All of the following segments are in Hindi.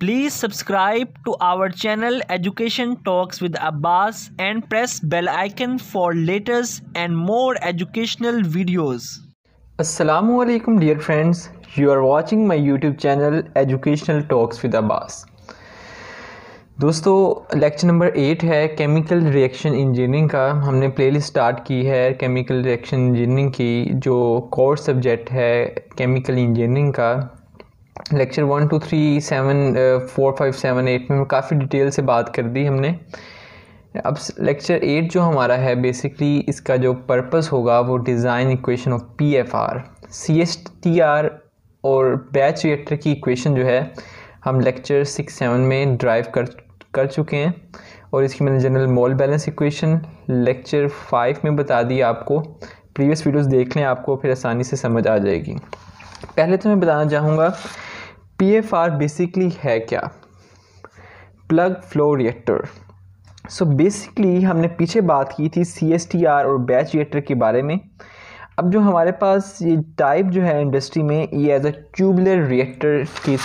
Please subscribe to our channel education talks with Abbas and press bell icon for latest and more educational videos अस्सलाम वालेकुम dear friends you are watching my YouTube channel educational talks with Abbas दोस्तों लेक्चर नंबर एट है केमिकल रिएक्शन इंजीनियरिंग का हमने प्लेलिस्ट स्टार्ट की है केमिकल रिएक्शन इंजीनियरिंग की जो कोर सब्जेक्ट है केमिकल इंजीनियरिंग का lecture one two three seven four five seven eight में काफ़ी डिटेल से बात कर दी हमने अब लेक्चर एट जो हमारा है बेसिकली इसका जो पर्पस होगा वो design equation of P F R C S T R और बैच रिएक्टर की इक्वेशन जो है हम लेक्चर सिक्स सेवन में ड्राइव कर कर चुके हैं और इसकी मैंने general mole balance equation lecture five में बता दी आपको प्रीवियस वीडियोस देख लें आपको फिर आसानी से समझ आ जाएगी पहले तो मैं बताना चाहूँगा पीएफआर बेसिकली है क्या plug flow reactor so basically हमने पीछे बात की थी सी एस टी आर और बैच रिएक्टर के बारे में अब जो हमारे पास ये टाइप जो है इंडस्ट्री में ये एज अ ट्यूबलर रिएक्टर की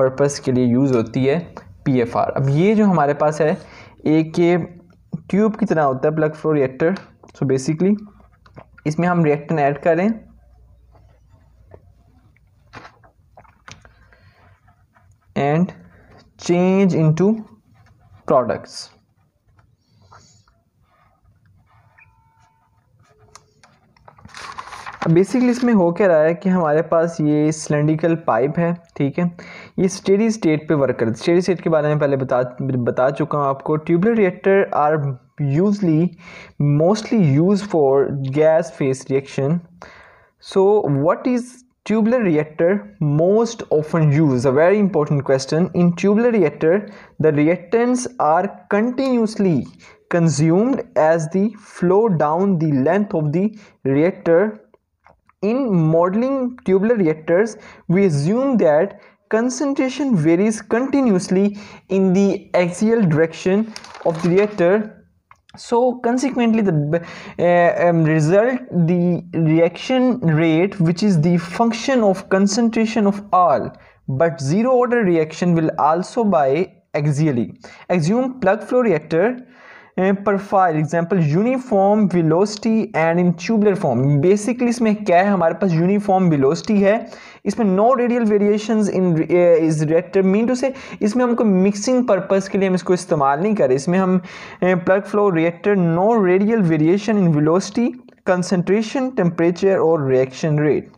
पर्पस के लिए यूज़ होती है पी एफ आर अब ये जो हमारे पास है एक ये ट्यूब की तरह होता है plug flow reactor so basically इसमें हम रिएक्टन ऐड करें and change into products basically इसमें हो क्या रहा है कि हमारे पास ये सिलेंडिकल पाइप है ठीक है ये स्टेडी स्टेट पे वर्क करती है स्टेडी स्टेट के बारे में पहले बता बता चुका हूँ आपको tubular reactor are usually mostly use for gas phase reaction so what is tubular reactor most often used a very important question in tubular reactor the reactants are continuously consumed as the flow down the length of the reactor in modeling tubular reactors we assume that concentration varies continuously in the axial direction of the reactor so consequently the uh, um, result the reaction rate which is the function of concentration of all but zero order reaction will also by axially assume plug flow reactor profile example uniform velocity and in tubular form basically इसमें क्या है हमारे पास यूनिफॉर्म वेलोसिटी है इसमें no radial variation in is reactor mean to say इसमें हमको मिक्सिंग पर्पज़ के लिए हम इसको इस्तेमाल नहीं करें इसमें हम plug flow reactor no radial variation in velocity concentration temperature और reaction rate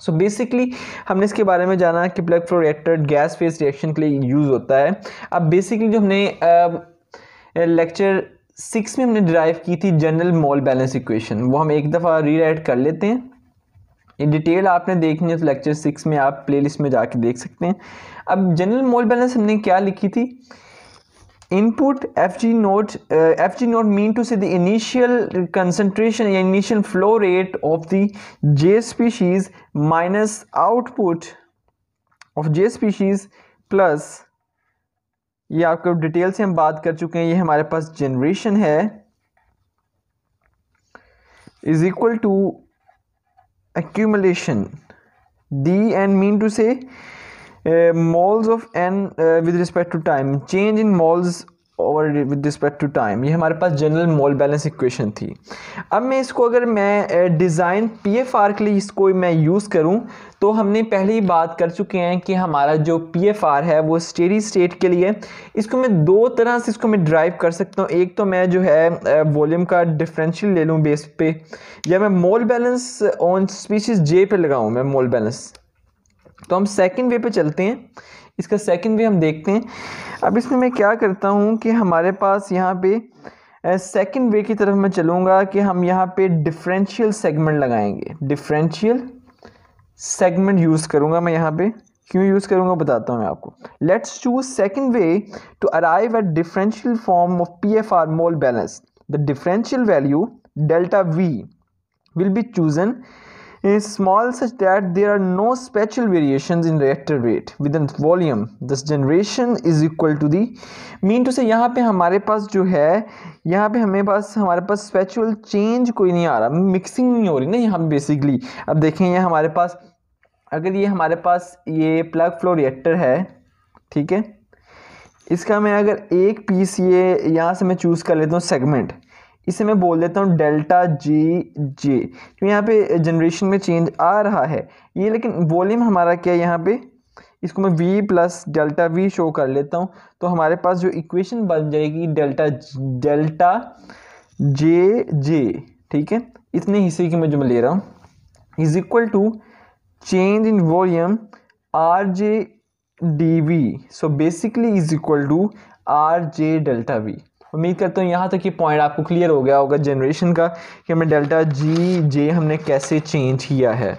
so so basically हमने इसके बारे में जाना कि plug flow reactor gas phase reaction के लिए यूज़ होता है अब बेसिकली जो हमने uh, लेक्चर सिक्स में हमने डिराइव की थी जनरल मॉल बैलेंस इक्वेशन वो हम एक दफ़ा रीराइट कर लेते हैं इन डिटेल आपने देखनी है तो लेक्चर सिक्स में आप प्लेलिस्ट में जाके देख सकते हैं अब जनरल मॉल बैलेंस हमने क्या लिखी थी input F G naught F G naught mean to say the initial concentration या initial flow rate of the J species minus output of J species plus ये आपको डिटेल से हम बात कर चुके हैं ये हमारे पास जनरेशन है is equal to accumulation D N mean to say moles of N with respect to time change in moles over with respect to time ये हमारे पास जनरल मॉल बैलेंस इक्वेशन थी अब मैं इसको अगर मैं डिज़ाइन पीएफआर के लिए इसको मैं यूज़ करूं तो हमने पहले ही बात कर चुके हैं कि हमारा जो पीएफआर है वो स्टेडी स्टेट के लिए इसको मैं दो तरह से इसको मैं ड्राइव कर सकता हूँ एक तो मैं जो है वॉल्यूम का डिफरेंशियल ले लूँ बेस पे या मैं mole balance on species J पे लगाऊँ मैं मॉल बैलेंस तो हम सेकेंड वे पे चलते हैं इसका सेकंड वे हम देखते हैं अब इसमें मैं क्या करता हूँ कि हमारे पास यहाँ पे सेकंड वे की तरफ मैं चलूँगा कि हम यहाँ पे डिफरेंशियल सेगमेंट लगाएंगे डिफरेंशियल सेगमेंट यूज़ करूँगा मैं यहाँ पे क्यों यूज़ करूँगा बताता हूँ मैं आपको let's choose second way to arrive at differential form of P F R mole balance the differential value delta V will be chosen is small such that there are no spatial variations in reactor rate within volume this generation is equal to the mean to तो say यहाँ पे हमारे पास जो है यहाँ पे हमें पास हमारे पास स्पेचुअल चेंज कोई नहीं आ रहा मिक्सिंग नहीं हो रही ना यहाँ बेसिकली अब देखें ये हमारे पास अगर ये हमारे पास ये प्लग फ्लो रिएक्टर है ठीक है इसका मैं अगर एक पीस ये यहाँ से मैं चूज़ कर लेता हूँ सेगमेंट इसे मैं बोल देता हूँ डेल्टा जी जे तो यहाँ पे जनरेशन में चेंज आ रहा है ये लेकिन वॉल्यूम हमारा क्या है यहाँ पे इसको मैं V plus delta V show कर लेता हूँ तो हमारे पास जो इक्वेशन बन जाएगी डेल्टा डेल्टा जे जे ठीक है इतने हिस्से की मैं जो मैं ले रहा हूँ is equal to change in R J D V so basically is equal to R J delta V उम्मीद करता हूँ यहाँ तक ये पॉइंट आपको क्लियर हो गया होगा जनरेशन का कि हमें डेल्टा जी जे हमने कैसे चेंज किया है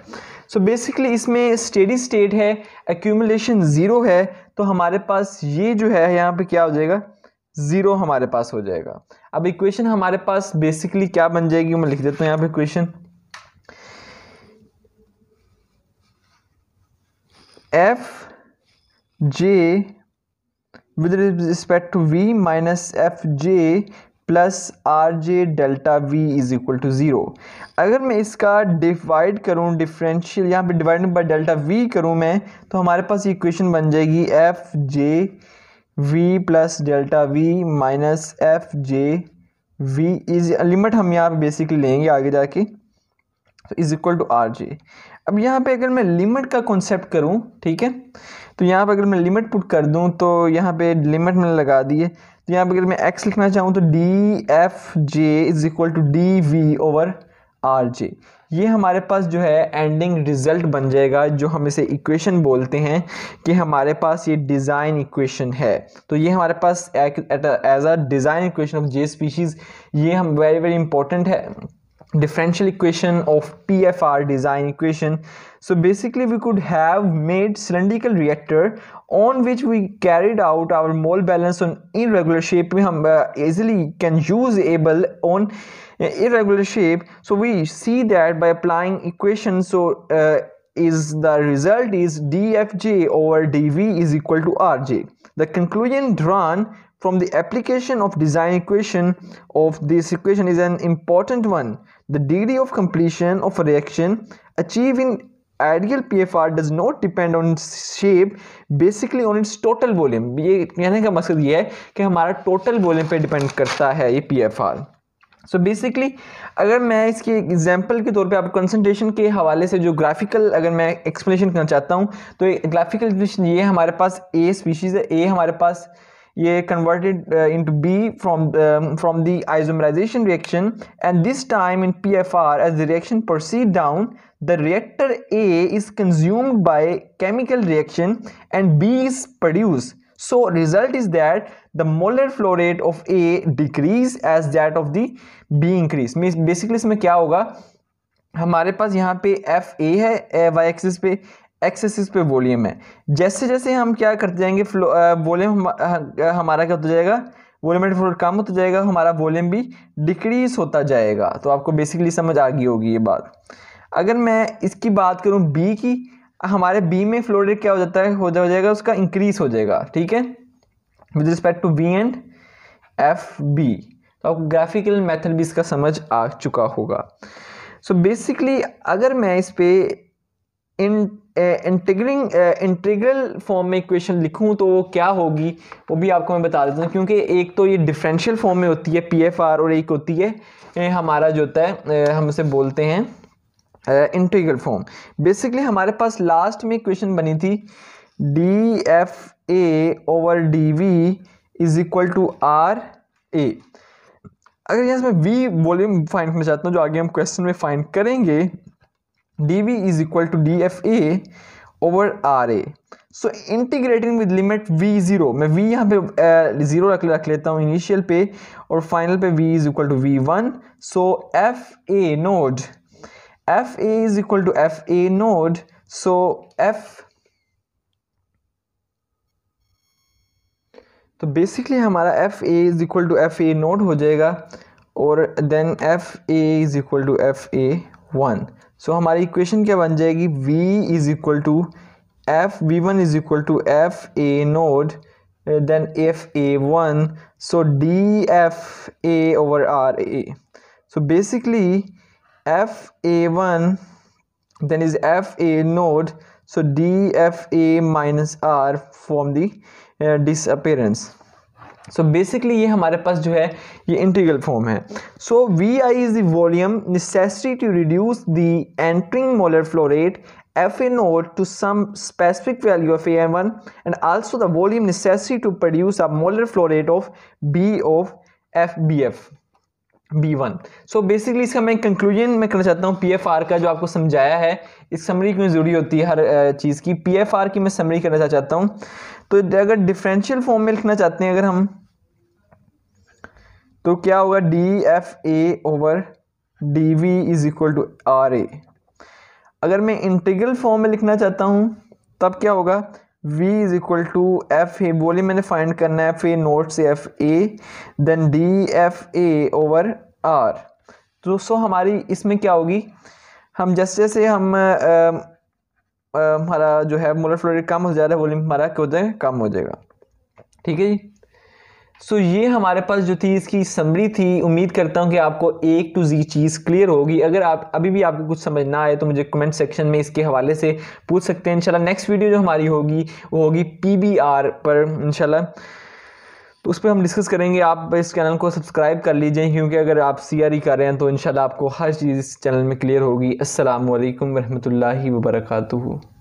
सो so बेसिकली इसमें स्टेडी स्टेट है एक्यूमुलेशन ज़ीरो है तो हमारे पास ये जो है यहाँ पे क्या हो जाएगा ज़ीरो हमारे पास हो जाएगा अब इक्वेशन हमारे पास बेसिकली क्या बन जाएगी मैं लिख देता हूँ यहाँ पे equation F J with respect to v minus J plus R J delta V is equal to zero अगर मैं इसका डिवाइड करूँ डिफरेंशियल यहाँ पे डिवाइड बाय डेल्टा वी करूँ मैं तो हमारे पास इक्वेशन बन जाएगी F J V plus delta V minus F J V is limit हम यहाँ बेसिकली लेंगे आगे जाके तो is equal to R J अब यहाँ पे अगर मैं लिमिट का कॉन्सेप्ट करूँ ठीक है तो यहाँ पर अगर मैं लिमिट पुट कर दूँ तो यहाँ पे लिमिट मैंने लगा दी है तो यहाँ पर अगर मैं एक्स लिखना चाहूँ तो D F J is equal to D V over R J ये हमारे पास जो है एंडिंग रिज़ल्ट बन जाएगा जो हम इसे इक्वेशन बोलते हैं कि हमारे पास ये डिज़ाइन इक्वेशन है तो ये हमारे पास as a design equation of J species ये हम वेरी वेरी इंपॉर्टेंट है differential equation of PFR design equation so basically we could have made cylindrical reactor on which we carried out our mole balance on irregular shape we uh, easily can use able on uh, irregular shape so we see that by applying equation so uh, is the result is dfj over dv is equal to rj the conclusion drawn from the application of design equation of this equation is an important one The degree of completion of a reaction achieved in ideal R does not depend on shape basically on its total volume ये कहने का मकसद ये है कि हमारा टोटल वॉल्यूम पे डिपेंड करता है ये आर सो so बेसिकली अगर मैं इसकी एग्जांपल के तौर पे आप कंसंट्रेशन के हवाले से जो ग्राफिकल अगर मैं एक्सप्लेनेशन करना चाहता हूँ तो ग्राफिकल ये हमारे पास ए स्पीशीज़ है ए हमारे पास ये converted into B from from the isomerization reaction and this time in P F R as the reaction proceed down the reactor A is consumed by chemical reaction and B is produce so result is that the molar flow rate of A decrease as that of the B increase means basically इसमें क्या होगा हमारे पास यहाँ पे एफ ए है वाई एक्सिस पे एक्सेसिस पे वॉल्यूम है जैसे जैसे हम क्या करते जाएंगे फ्लो वॉल्यूम हम, हमारा क्या होता जाएगा वॉल्यूम एट फ्लो कम होता जाएगा हमारा वॉल्यूम भी डिक्रीज होता जाएगा तो आपको बेसिकली समझ आ गई होगी ये बात अगर मैं इसकी बात करूँ बी की हमारे बी में फ्लो रेट क्या हो जाता है हो जाएगा उसका इंक्रीज हो जाएगा ठीक है with respect to B and F B तो आपको ग्राफिकल मेथड भी इसका समझ आ चुका होगा सो so बेसिकली अगर मैं इस पर इन इंटीग्रिंग इंटीग्रल फॉर्म में इक्वेशन लिखूं तो वो क्या होगी वो भी आपको मैं बता देता हूँ क्योंकि एक तो ये डिफरेंशियल फॉर्म में होती है पीएफआर और एक होती है हमारा जो होता है हम उसे बोलते हैं इंटीग्रल फॉर्म बेसिकली हमारे पास लास्ट में इक्वेशन बनी थी D F A over D V is equal to R A अगर यहाँ मैं वी वॉल्यूम फाइंड करना चाहता हूँ जो आगे हम क्वेश्चन में फाइंड करेंगे dv is equal to dfa over R A so integrating with limit V zero मैं वी यहाँ पे ज़ीरो रख रख लेता हूँ इनिशियल पे और फाइनल पे V is equal to V one so F A naught F A is equal to F A naught so F तो बेसिकली हमारा F A is equal to F A naught हो जाएगा और then F A is equal to F A one so so, हमारी इक्वेशन क्या बन जाएगी v is equal to F V one is equal to F A naught then F A one so D F A over R A so basically F A one then is fa node so dfa minus r form the uh, disappearance so so basically ये हमारे पास जो है ये इंटीग्रल फॉर्म है so V I is the volume necessary to reduce the entering molar flow rate FNO to some specific value of AM1 and also the volume necessary to produce a molar flow rate of B of FBF. B1. So basically इसका मैं कंक्लूजन में करना चाहता हूँ पी एफ आर का जो आपको समझाया है इस समरी क्यों ज़रूरी होती है हर चीज़ की पी एफ आर की मैं समरी करना चाहता हूँ तो अगर डिफरेंशियल फॉर्म में लिखना चाहते हैं अगर हम तो क्या होगा D F A over D V is equal to R A अगर मैं इंटीग्रल फॉर्म में लिखना चाहता हूँ तब क्या होगा v is equal to F A बोले मैंने फाइंड करना है एफ ए नोट से F A then D F A over R तो सो हमारी इसमें क्या होगी हम जैसे जैसे हम आ, हमारा जो है मोलर फ्लो रेट कम हो जा रहा है वॉल्यूम हमारा क्या हो जाएगा कम हो जाएगा ठीक है जी सो so, ये हमारे पास जो थी इसकी समरी थी उम्मीद करता हूँ कि आपको एक टू जी चीज़ क्लियर होगी अगर आप अभी भी आपको कुछ समझ ना आए तो मुझे कमेंट सेक्शन में इसके हवाले से पूछ सकते हैं इंशाल्लाह नेक्स्ट वीडियो जो हमारी होगी वो होगी पीबीआर पर इंशाल्लाह तो उस पर हम डिस्कस करेंगे आप इस चैनल को सब्सक्राइब कर लीजिए क्योंकि अगर आप सी आर ई कर रहे हैं तो इन आपको हर चीज़ इस चैनल में क्लियर होगी असल वरहमल वर्का